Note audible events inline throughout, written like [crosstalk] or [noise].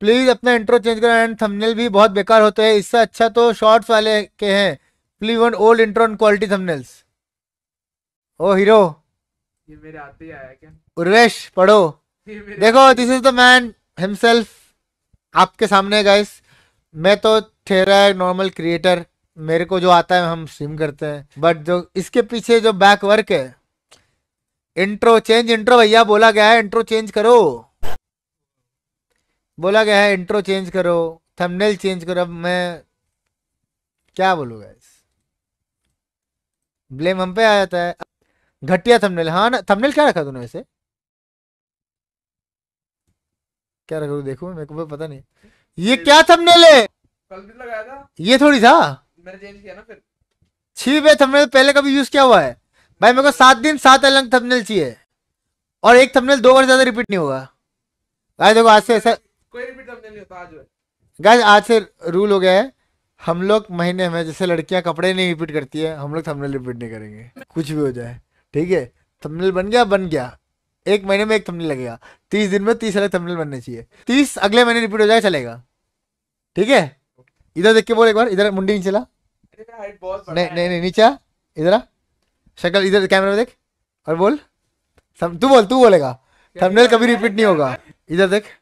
Please अपना intro change करो and thumbnail भी बहुत बेकार होते हैं इससे अच्छा तो शॉर्ट्स वाले के हैं please want old intro and quality thumbnails ओ हीरो ये मेरे आते ही आया क्या उर्वेश पढ़ो [laughs] देखो this is the man himself आपके सामने गाइस मैं तो ठहरा है नॉर्मल क्रिएटर मेरे को जो आता है हम स्ट्रीम करते हैं बट जो इसके पीछे जो बैक वर्क है इंट्रो चेंज इंट्रो भैया बोला गया है इंट्रो चेंज करो बोला गया है इंट्रो चेंज करो थंबनेल चेंज करो अब मैं क्या बोलूँगा इस ब्लेम हम पे आ जाता है घटिया थंबनेल हाँ ना थंबनेल क्या रखा तूने वैसे क्या रखा देखू मेरे को पता नहीं ये क्या थंबनेल है कल भी लगाया था ये थोड़ी था मैंने चेंज किया ना फिर छी भाई थंबनेल पहले कभी यूज किया हुआ है भाई मेरे को सात दिन सात अलग थंबनेल चाहिए और एक थंबनेल दो बार ज्यादा रिपीट नहीं होगा भाई देखो आज से ऐसा कोई तो आज गाइस आज से रूल हो गया है हम लोग महीने में जैसे लड़कियां कपड़े नहीं रिपीट करती है हम लोग थंबनेल रिपीट नहीं करेंगे कुछ भी हो जाए ठीक है थंबनेल बन गया बन गया एक महीने में एक थंबनेल लगेगा तीस दिन में तीस अलग थंबनेल बनने चाहिए तीस अगले महीने रिपीट हो जाए चलेगा ठीक है इधर देख के बोल एक बार इधर मुंडी नीचे नहीं नहीं नहीं नीचे इधर शक्ल इधर कैमरा में देख और बोल तू बोल तू बोलेगा थंबनेल कभी रिपीट नहीं होगा इधर देख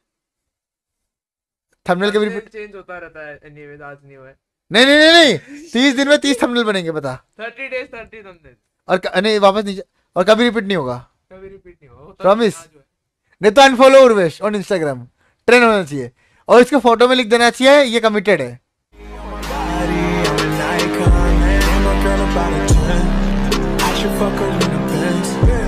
थंबनेल कभी चेंज होता रहता है एनीवेज आज नहीं हुआ नहीं नहीं नहीं तीस दिन में तीस थंबनेल बनेंगे बता थर्टी डेज थर्टी थंबनेल और नहीं वापस नीचे और कभी रिपीट नहीं होगा कभी रिपीट नहीं होगा प्रॉमिस तो नहीं तो unfollow Urvesh on Instagram trend होना चाहिए और इसके फोटो में लिख देना चाहिए ये कमिटेड है fuck her in the Benz.